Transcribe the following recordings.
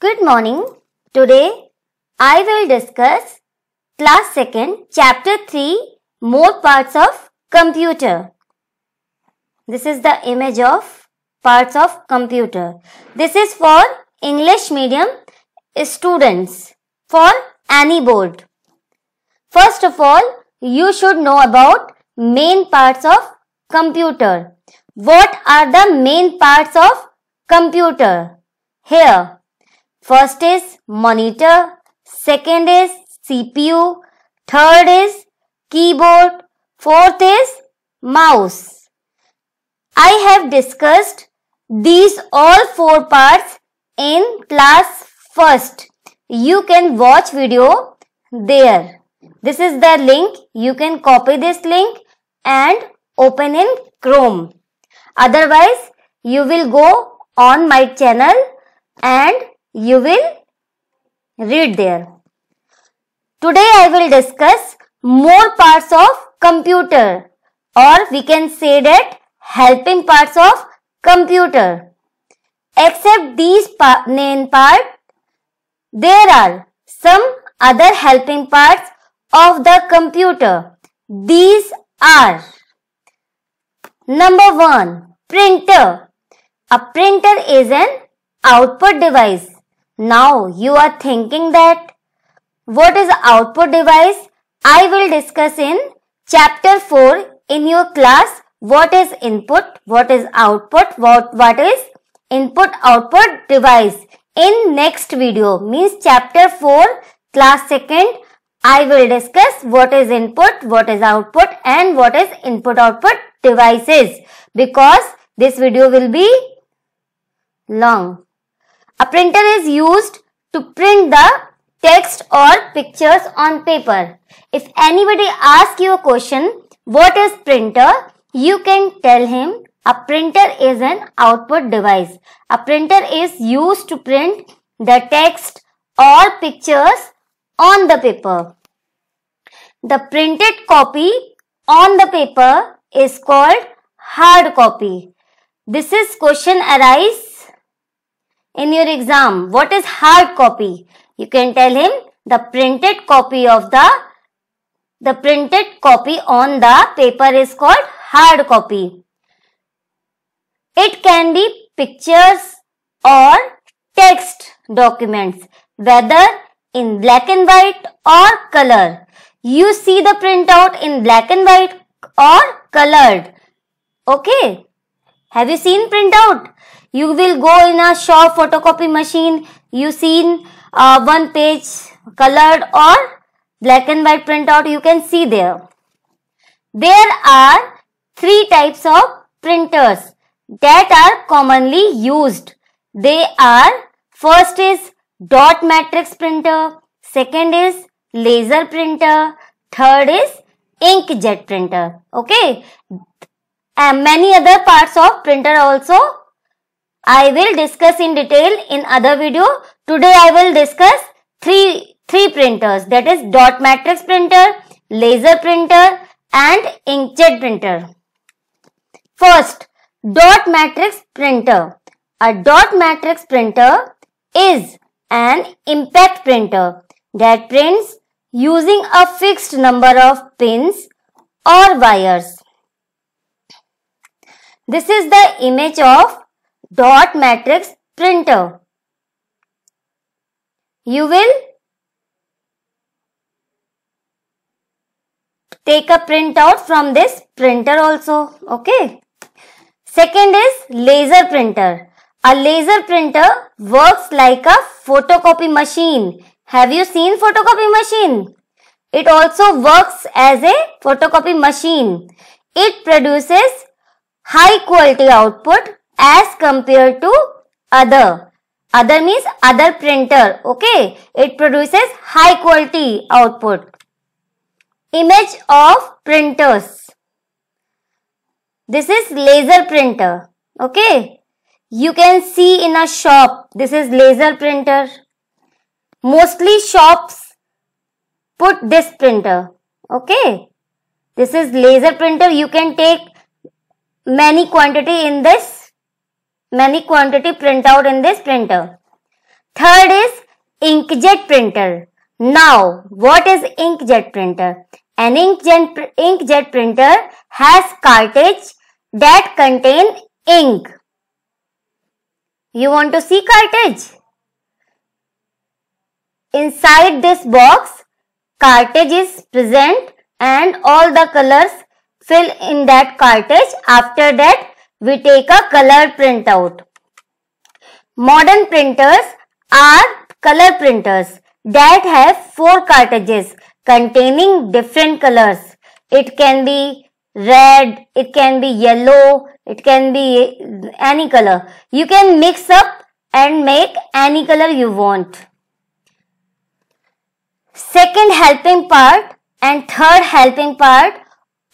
Good morning. Today I will discuss class 2nd chapter 3 more parts of computer. This is the image of parts of computer. This is for English medium students for any board. First of all, you should know about main parts of computer. What are the main parts of computer? Here, First is monitor, second is CPU, third is keyboard, fourth is mouse. I have discussed these all four parts in class first. You can watch video there. This is the link. You can copy this link and open in Chrome. Otherwise, you will go on my channel and you will read there. Today I will discuss more parts of computer or we can say that helping parts of computer. Except these pa main part, there are some other helping parts of the computer. These are Number 1. Printer. A printer is an output device now you are thinking that what is output device? I will discuss in chapter 4 in your class what is input, what is output, what, what is input output device. In next video means chapter 4 class 2nd I will discuss what is input, what is output and what is input output devices because this video will be long. A printer is used to print the text or pictures on paper. If anybody asks you a question, what is printer? You can tell him a printer is an output device. A printer is used to print the text or pictures on the paper. The printed copy on the paper is called hard copy. This is question arise in your exam. What is hard copy? You can tell him the printed copy of the the printed copy on the paper is called hard copy. It can be pictures or text documents whether in black and white or color. You see the printout in black and white or colored. Okay. Have you seen printout? You will go in a shop photocopy machine. You seen uh, one page colored or black and white printout. You can see there. There are three types of printers that are commonly used. They are first is dot matrix printer, second is laser printer, third is inkjet printer. Okay. And many other parts of printer also I will discuss in detail in other video. Today I will discuss three, three printers that is dot matrix printer, laser printer and inkjet printer. First, dot matrix printer. A dot matrix printer is an impact printer that prints using a fixed number of pins or wires. This is the image of dot matrix printer. You will take a printout from this printer also. Okay. Second is laser printer. A laser printer works like a photocopy machine. Have you seen photocopy machine? It also works as a photocopy machine. It produces high quality output as compared to other. Other means other printer. Okay. It produces high quality output. Image of printers. This is laser printer. Okay. You can see in a shop. This is laser printer. Mostly shops put this printer. Okay. This is laser printer. You can take many quantity in this many quantity print out in this printer. Third is inkjet printer. Now, what is inkjet printer? An inkjet, inkjet printer has cartridge that contain ink. You want to see cartridge? Inside this box, cartridge is present and all the colors fill in that cartridge. After that, we take a color printout. Modern printers are color printers that have four cartridges containing different colors. It can be red, it can be yellow, it can be any color. You can mix up and make any color you want. Second helping part and third helping part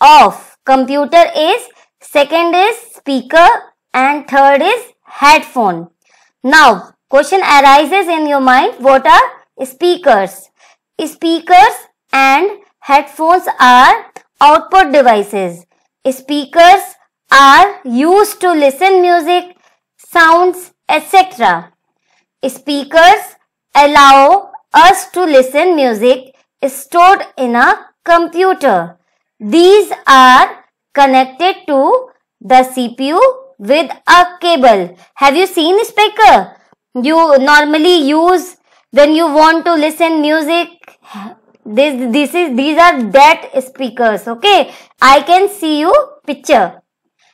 of computer is second is speaker and third is headphone. Now, question arises in your mind. What are speakers? Speakers and headphones are output devices. Speakers are used to listen music, sounds, etc. Speakers allow us to listen music stored in a computer. These are connected to the CPU with a cable. Have you seen speaker? You normally use when you want to listen music. This, this is, these are that speakers. Okay. I can see you picture.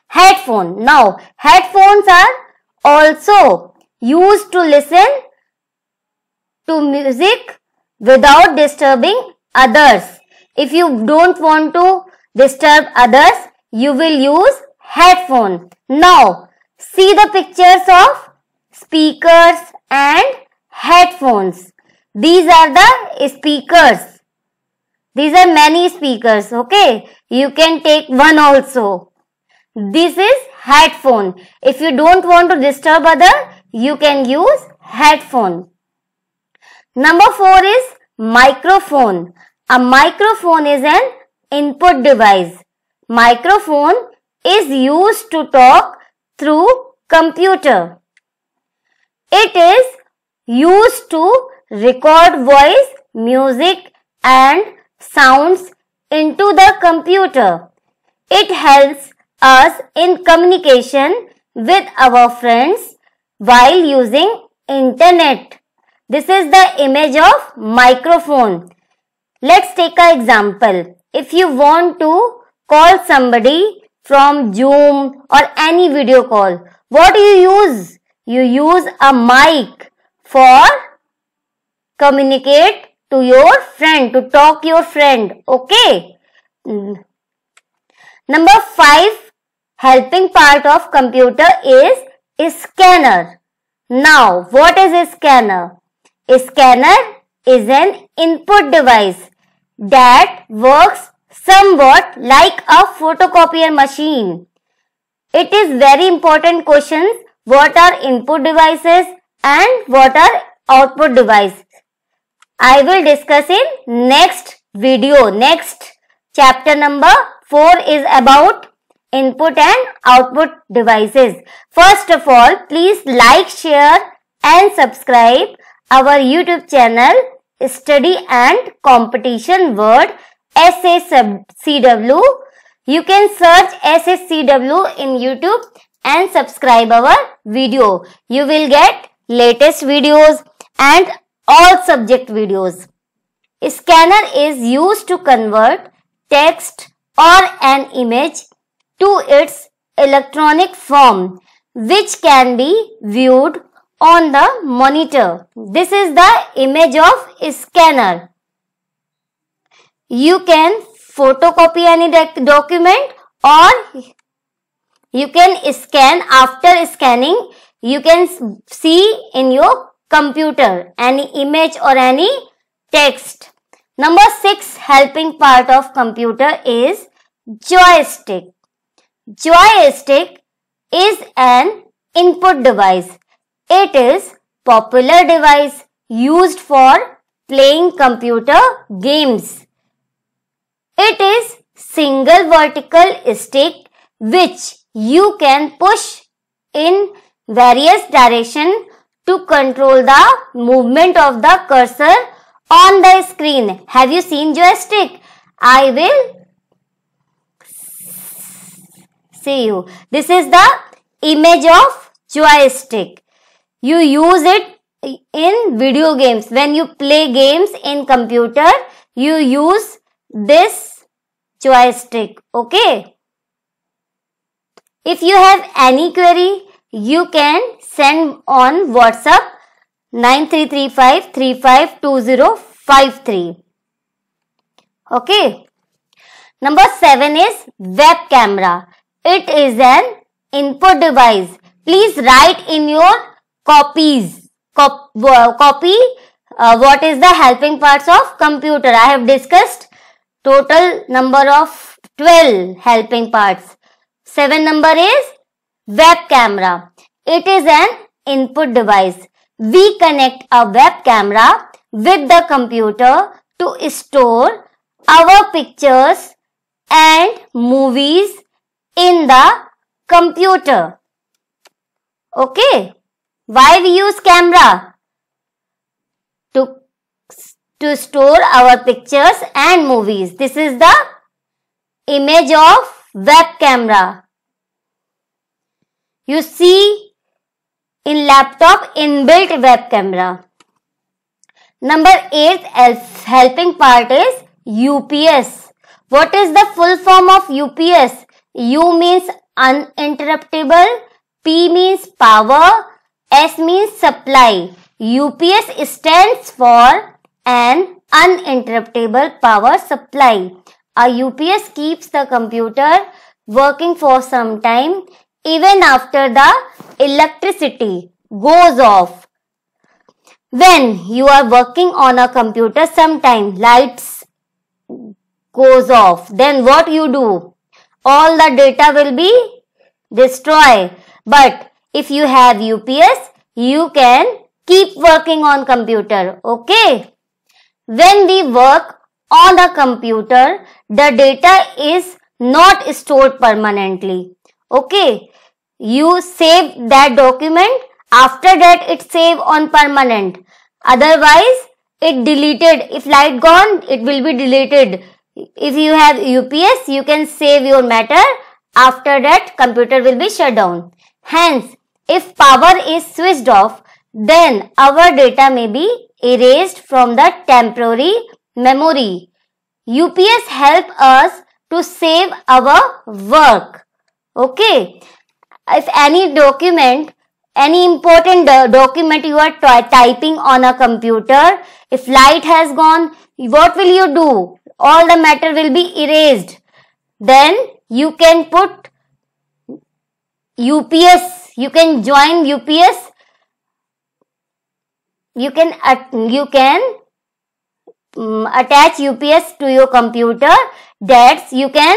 Headphone. Now, headphones are also used to listen to music without disturbing others. If you don't want to disturb others, you will use headphone. Now, see the pictures of speakers and headphones. These are the speakers. These are many speakers, okay? You can take one also. This is headphone. If you don't want to disturb other, you can use headphone. Number four is microphone. A microphone is an input device. Microphone is used to talk through computer. It is used to record voice, music and sounds into the computer. It helps us in communication with our friends while using internet. This is the image of microphone. Let's take an example. If you want to call somebody from Zoom or any video call. What do you use? You use a mic for communicate to your friend, to talk your friend. Okay. Number five, helping part of computer is a scanner. Now, what is a scanner? A scanner is an input device that works somewhat like a photocopier machine. It is very important questions what are input devices and what are output devices. I will discuss in next video. Next chapter number 4 is about input and output devices. First of all, please like, share and subscribe our YouTube channel Study and Competition Word SACW. You can search SACW in YouTube and subscribe our video. You will get latest videos and all subject videos. Scanner is used to convert text or an image to its electronic form which can be viewed on the monitor. This is the image of scanner you can photocopy any document or you can scan after scanning you can see in your computer any image or any text number 6 helping part of computer is joystick joystick is an input device it is popular device used for playing computer games it is single vertical stick which you can push in various direction to control the movement of the cursor on the screen. Have you seen joystick? I will see you. This is the image of joystick. You use it in video games. When you play games in computer, you use this joystick. Okay. If you have any query, you can send on WhatsApp 9335352053. Okay. Number 7 is web camera. It is an input device. Please write in your copies. Cop, copy uh, what is the helping parts of computer. I have discussed Total number of 12 helping parts. 7 number is web camera. It is an input device. We connect a web camera with the computer to store our pictures and movies in the computer. Okay. Why we use camera? To to store our pictures and movies. This is the image of web camera. You see in laptop inbuilt web camera. Number 8 helping part is UPS. What is the full form of UPS? U means uninterruptible, P means power, S means supply. UPS stands for an uninterruptible power supply. A UPS keeps the computer working for some time even after the electricity goes off. When you are working on a computer sometime lights goes off then what you do? All the data will be destroyed. But if you have UPS you can keep working on computer. Okay. When we work on a computer, the data is not stored permanently. Okay. You save that document. After that, it save on permanent. Otherwise, it deleted. If light gone, it will be deleted. If you have UPS, you can save your matter. After that, computer will be shut down. Hence, if power is switched off, then our data may be erased from the temporary memory. UPS help us to save our work. Okay. If any document, any important document you are typing on a computer, if light has gone, what will you do? All the matter will be erased. Then you can put UPS, you can join UPS you can you can um, attach UPS to your computer. that you can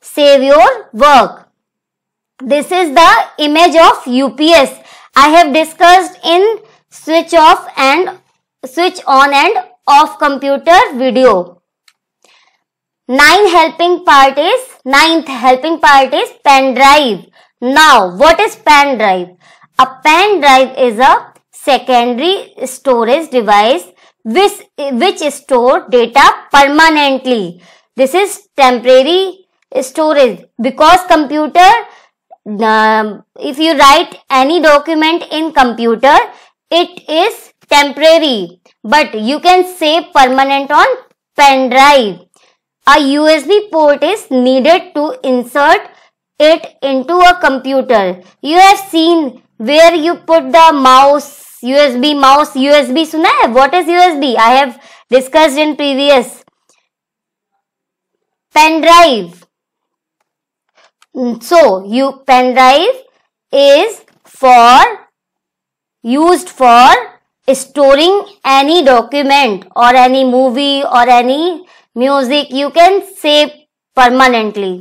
save your work. This is the image of UPS. I have discussed in switch off and switch on and off computer video. Nine helping part is, ninth helping part is pen drive. Now, what is pen drive? A pen drive is a secondary storage device which, which store data permanently. This is temporary storage because computer uh, if you write any document in computer it is temporary but you can save permanent on pen drive. A USB port is needed to insert it into a computer. You have seen where you put the mouse usb mouse usb सुना है? what is usb i have discussed in previous pen drive mm, so you pen drive is for used for storing any document or any movie or any music you can save permanently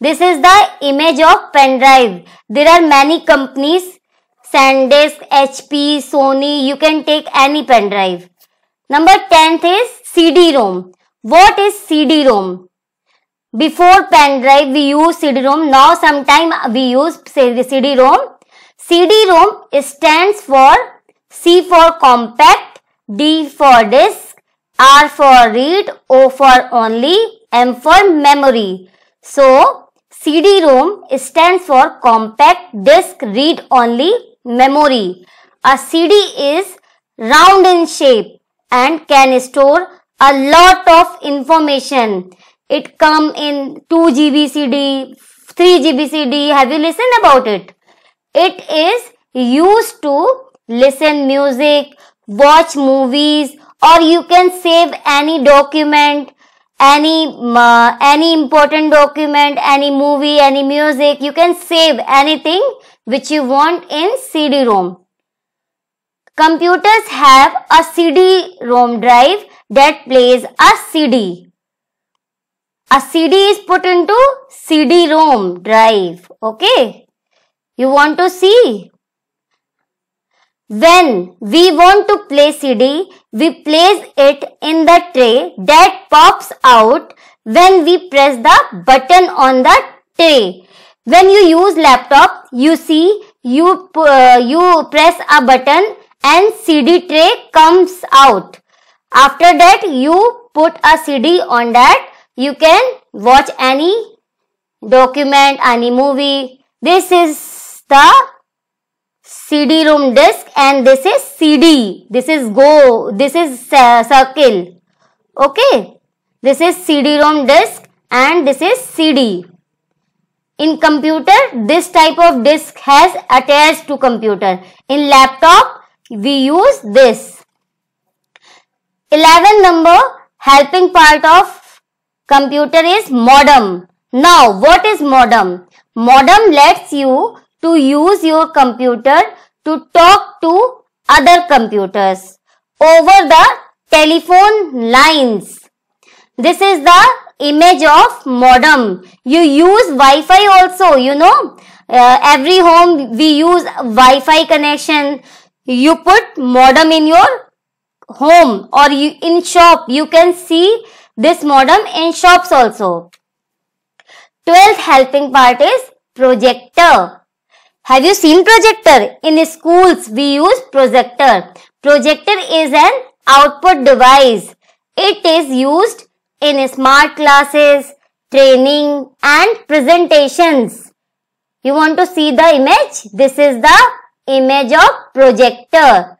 this is the image of pen drive there are many companies SanDisk, HP, Sony, you can take any pen drive. Number 10th is CD-ROM. What is CD-ROM? Before pen drive we use CD-ROM. Now sometime we use CD-ROM. CD-ROM stands for C for compact, D for disk, R for read, O for only, M for memory. So CD-ROM stands for compact disk read only memory. A CD is round in shape and can store a lot of information. It come in 2 GB CD, 3 GB CD. Have you listened about it? It is used to listen music, watch movies or you can save any document any uh, any important document any movie any music you can save anything which you want in cd rom computers have a cd rom drive that plays a cd a cd is put into cd rom drive okay you want to see when we want to play CD, we place it in the tray that pops out when we press the button on the tray. When you use laptop, you see you, uh, you press a button and CD tray comes out. After that, you put a CD on that. You can watch any document, any movie. This is the CD ROM disk and this is CD. This is go. This is circle. Okay. This is CD ROM disk and this is CD. In computer, this type of disk has attached to computer. In laptop, we use this. 11 number helping part of computer is modem. Now, what is modem? Modem lets you to use your computer to talk to other computers over the telephone lines. This is the image of modem. You use Wi-Fi also, you know. Uh, every home we use Wi-Fi connection. You put modem in your home or you, in shop. You can see this modem in shops also. Twelfth helping part is projector. Have you seen projector? In schools, we use projector. Projector is an output device. It is used in smart classes, training and presentations. You want to see the image? This is the image of projector.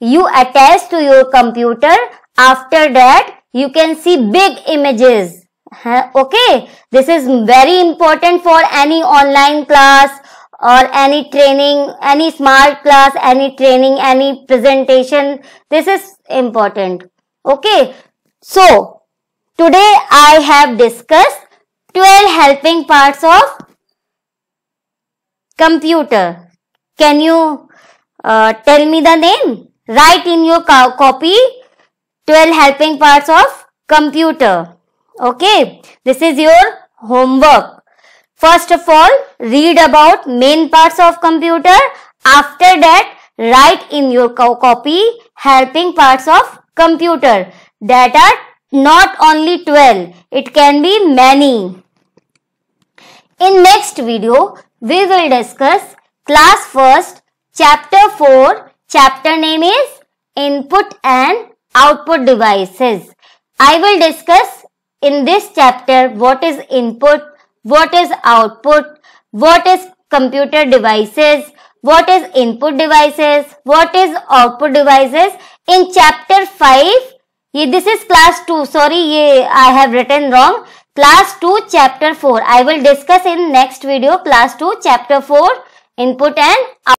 You attach to your computer. After that, you can see big images. Okay, this is very important for any online class or any training, any smart class, any training, any presentation. This is important. Okay. So, today I have discussed 12 helping parts of computer. Can you uh, tell me the name? Write in your co copy 12 helping parts of computer. Okay. This is your homework. First of all, read about main parts of computer. After that, write in your copy helping parts of computer that are not only 12. It can be many. In next video, we will discuss class first, chapter 4. Chapter name is input and output devices. I will discuss in this chapter what is input, what is output, what is computer devices, what is input devices, what is output devices in chapter 5. this is class 2. Sorry, I have written wrong. Class 2 chapter 4. I will discuss in next video class 2 chapter 4 input and output.